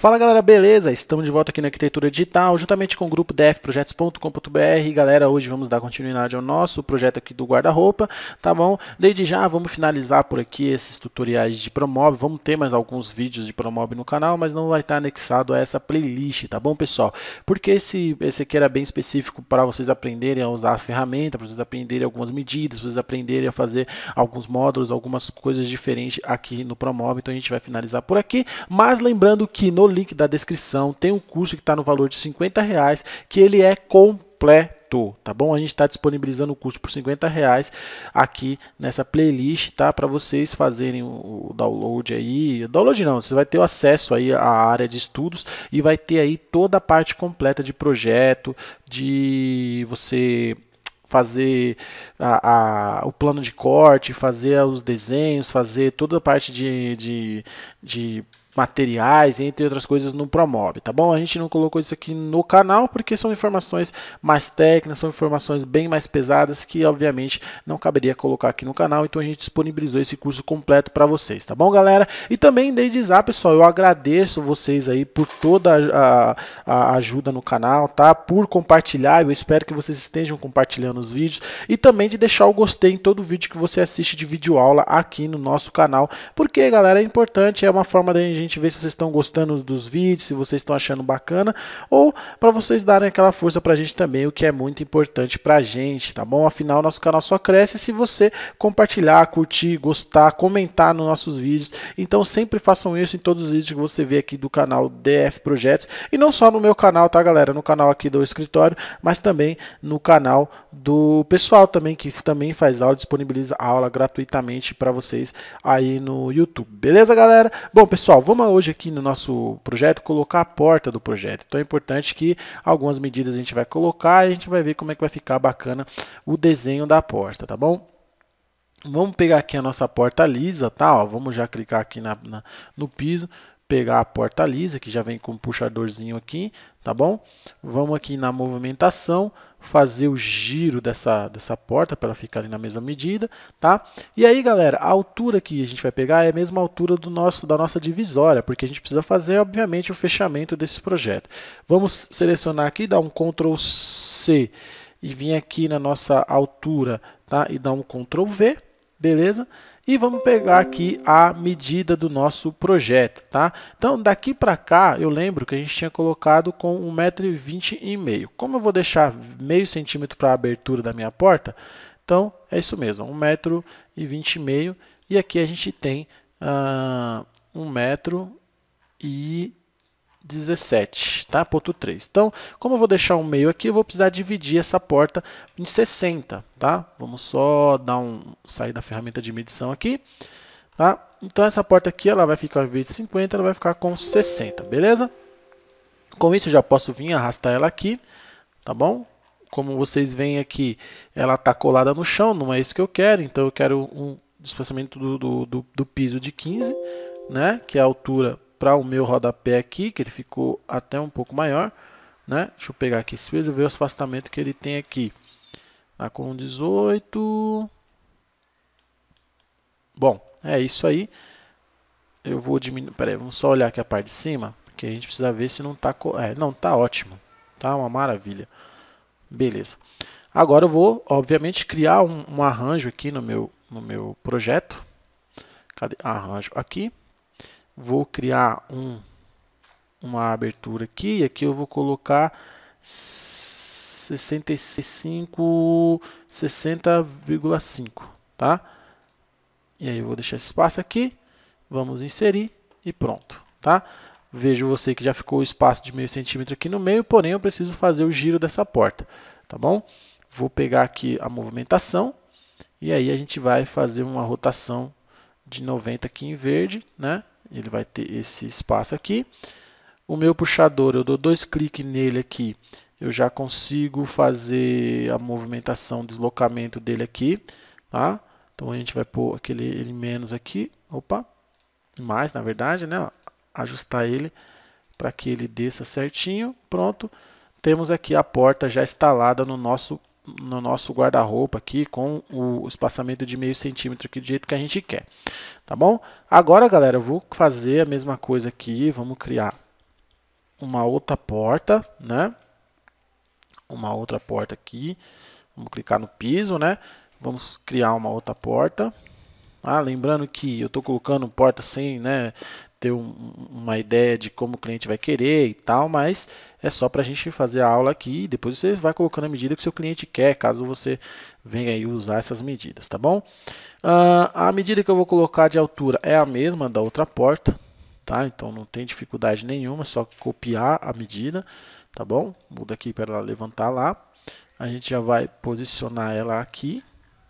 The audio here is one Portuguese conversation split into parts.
Fala galera, beleza? Estamos de volta aqui na Arquitetura Digital, juntamente com o grupo dfprojetos.com.br. Galera, hoje vamos dar continuidade ao nosso projeto aqui do guarda-roupa, tá bom? Desde já vamos finalizar por aqui esses tutoriais de Promob. Vamos ter mais alguns vídeos de Promob no canal, mas não vai estar anexado a essa playlist, tá bom, pessoal? Porque esse, esse aqui era bem específico para vocês aprenderem a usar a ferramenta, para vocês aprenderem algumas medidas, para vocês aprenderem a fazer alguns módulos, algumas coisas diferentes aqui no Promob. Então a gente vai finalizar por aqui, mas lembrando que no link da descrição, tem um curso que está no valor de 50 reais, que ele é completo tá bom? A gente está disponibilizando o curso por 50 reais aqui nessa playlist, tá? Para vocês fazerem o download aí, download não, você vai ter acesso aí à área de estudos e vai ter aí toda a parte completa de projeto, de você fazer a, a, o plano de corte, fazer os desenhos, fazer toda a parte de, de, de materiais, entre outras coisas, no promove, tá bom? A gente não colocou isso aqui no canal porque são informações mais técnicas, são informações bem mais pesadas que, obviamente, não caberia colocar aqui no canal, então a gente disponibilizou esse curso completo para vocês, tá bom, galera? E também, desde já, pessoal, eu agradeço vocês aí por toda a, a ajuda no canal, tá? Por compartilhar, eu espero que vocês estejam compartilhando os vídeos e também de deixar o gostei em todo vídeo que você assiste de vídeo aula aqui no nosso canal, porque, galera, é importante, é uma forma da gente gente ver se vocês estão gostando dos vídeos, se vocês estão achando bacana, ou para vocês darem aquela força para a gente também, o que é muito importante para a gente, tá bom? Afinal, nosso canal só cresce se você compartilhar, curtir, gostar, comentar nos nossos vídeos. Então, sempre façam isso em todos os vídeos que você vê aqui do canal DF Projetos, e não só no meu canal, tá, galera? No canal aqui do escritório, mas também no canal do pessoal também, que também faz aula, disponibiliza aula gratuitamente para vocês aí no YouTube. Beleza, galera? Bom, pessoal, Vamos hoje aqui no nosso projeto colocar a porta do projeto. Então é importante que algumas medidas a gente vai colocar e a gente vai ver como é que vai ficar bacana o desenho da porta, tá bom? Vamos pegar aqui a nossa porta lisa, tá? Ó, vamos já clicar aqui na, na, no piso, pegar a porta lisa, que já vem com um puxadorzinho aqui, tá bom? Vamos aqui na movimentação, fazer o giro dessa, dessa porta para ela ficar ali na mesma medida, tá? E aí, galera, a altura que a gente vai pegar é a mesma altura do nosso, da nossa divisória, porque a gente precisa fazer, obviamente, o fechamento desse projeto. Vamos selecionar aqui, dar um Ctrl C e vir aqui na nossa altura, tá? E dar um Ctrl V, beleza? E vamos pegar aqui a medida do nosso projeto, tá? Então, daqui para cá, eu lembro que a gente tinha colocado com 1,20m. Como eu vou deixar meio centímetro para a abertura da minha porta, então é isso mesmo, 1,20m. E aqui a gente tem uh, ah, 1,20m 17, tá? Ponto 3. Então, como eu vou deixar um meio aqui, eu vou precisar dividir essa porta em 60, tá? Vamos só dar um sair da ferramenta de medição aqui, tá? Então essa porta aqui, ela vai ficar em vez de 50, ela vai ficar com 60, beleza? Com isso eu já posso vir arrastar ela aqui, tá bom? Como vocês veem aqui, ela está colada no chão, não é isso que eu quero, então eu quero um espaçamento do, do, do, do piso de 15, né? Que é a altura para o meu rodapé aqui, que ele ficou até um pouco maior, né? Deixa eu pegar aqui esse peso e ver o afastamento que ele tem aqui. Tá com 18. Bom, é isso aí. Eu vou diminuir, peraí, vamos só olhar aqui a parte de cima, porque a gente precisa ver se não tá, co... é, não tá ótimo. Tá uma maravilha. Beleza. Agora eu vou, obviamente, criar um, um arranjo aqui no meu, no meu projeto. Cadê? Arranjo aqui vou criar um, uma abertura aqui, e aqui eu vou colocar 65, 60,5, tá? E aí eu vou deixar esse espaço aqui, vamos inserir e pronto, tá? Vejo você que já ficou o espaço de meio centímetro aqui no meio, porém eu preciso fazer o giro dessa porta, tá bom? Vou pegar aqui a movimentação e aí a gente vai fazer uma rotação de 90 aqui em verde, né? ele vai ter esse espaço aqui. O meu puxador, eu dou dois cliques nele aqui, eu já consigo fazer a movimentação, deslocamento dele aqui, tá? Então a gente vai pôr aquele ele menos aqui, opa, mais na verdade, né? Ajustar ele para que ele desça certinho, pronto. Temos aqui a porta já instalada no nosso no nosso guarda-roupa aqui com o espaçamento de meio centímetro aqui do jeito que a gente quer, tá bom? Agora, galera, eu vou fazer a mesma coisa aqui, vamos criar uma outra porta, né? Uma outra porta aqui, vamos clicar no piso, né? Vamos criar uma outra porta. Ah, lembrando que eu estou colocando porta sem, né, ter um, uma ideia de como o cliente vai querer e tal, mas é só para a gente fazer a aula aqui. Depois você vai colocando a medida que seu cliente quer, caso você venha aí usar essas medidas, tá bom? Uh, a medida que eu vou colocar de altura é a mesma da outra porta, tá? Então não tem dificuldade nenhuma, é só copiar a medida, tá bom? Muda aqui para ela levantar lá. A gente já vai posicionar ela aqui,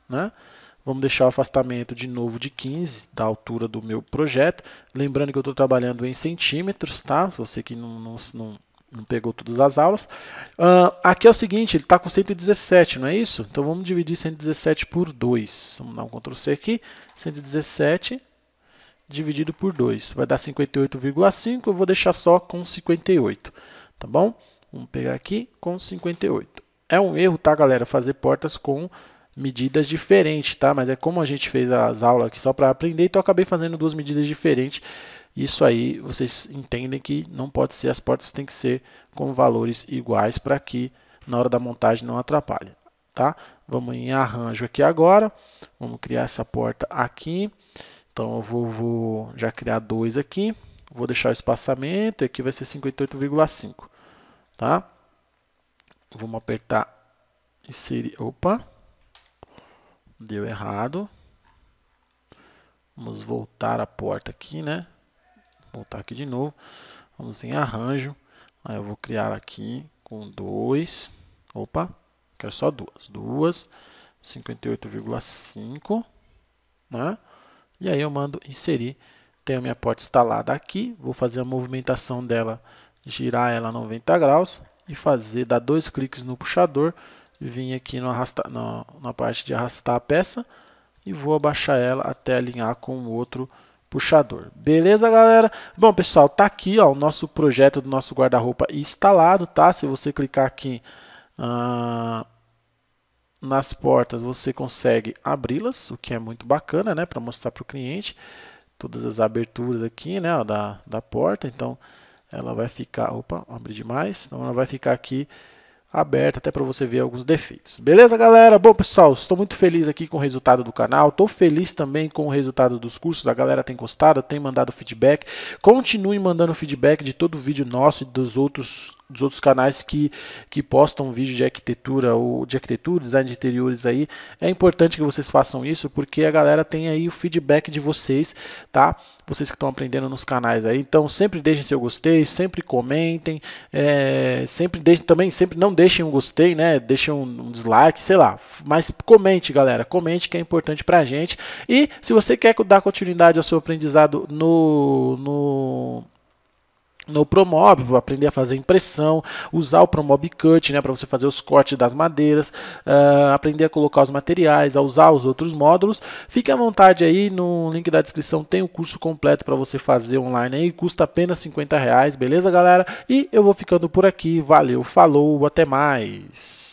né? Vamos deixar o afastamento de novo de 15, da altura do meu projeto. Lembrando que eu estou trabalhando em centímetros, tá? Você que não, não, não, pegou todas as aulas. Uh, aqui é o seguinte, ele está com 117, não é isso? Então vamos dividir 117 por 2. Vamos dar um Ctrl C aqui. 117 dividido por 2. Vai dar 58,5, eu vou deixar só com 58, tá bom? Vamos pegar aqui com 58. É um erro, tá, galera, fazer portas com medidas diferentes, tá? Mas é como a gente fez as aulas aqui só para aprender, então acabei fazendo duas medidas diferentes. Isso aí vocês entendem que não pode ser, as portas têm que ser com valores iguais para que na hora da montagem não atrapalhe, tá? Vamos em arranjo aqui agora, vamos criar essa porta aqui. Então eu vou, vou já criar dois aqui, vou deixar o espaçamento, aqui vai ser 58,5, tá? Vamos apertar inserir, opa, Deu errado. Vamos voltar a porta aqui, né? Voltar aqui de novo. Vamos em arranjo. Aí eu vou criar aqui com 2. Opa, quero só duas. Duas, 58,5. Né? E aí eu mando inserir. Tenho a minha porta instalada aqui. Vou fazer a movimentação dela, girar ela 90 graus. E fazer, dar dois cliques no puxador vim aqui no arrastar, no, na parte de arrastar a peça e vou abaixar ela até alinhar com o outro puxador. Beleza, galera? Bom, pessoal, tá aqui ó, o nosso projeto do nosso guarda-roupa instalado, tá? Se você clicar aqui ah, nas portas, você consegue abri-las, o que é muito bacana, né? Para mostrar para o cliente todas as aberturas aqui, né? Ó, da, da porta, então ela vai ficar... Opa, abri demais. Então ela vai ficar aqui aberta até para você ver alguns defeitos. Beleza, galera? Bom, pessoal, estou muito feliz aqui com o resultado do canal. Estou feliz também com o resultado dos cursos. A galera tem gostado, tem mandado feedback. Continue mandando feedback de todo o vídeo nosso e dos outros dos outros canais que, que postam vídeo de arquitetura ou de arquitetura, design de interiores aí. É importante que vocês façam isso porque a galera tem aí o feedback de vocês, tá? Vocês que estão aprendendo nos canais aí. Então sempre deixem seu gostei, sempre comentem, é, sempre deixem também, sempre não deixem um gostei, né? Deixem um, dislike, sei lá. Mas comente, galera, comente que é importante pra gente. E se você quer dar continuidade ao seu aprendizado no, no no Promob, vou aprender a fazer impressão, usar o Promob Cut né, para você fazer os cortes das madeiras, uh, aprender a colocar os materiais, a usar os outros módulos. Fique à vontade aí, no link da descrição tem o curso completo para você fazer online aí, custa apenas 50 reais, beleza galera? E eu vou ficando por aqui, valeu, falou, até mais!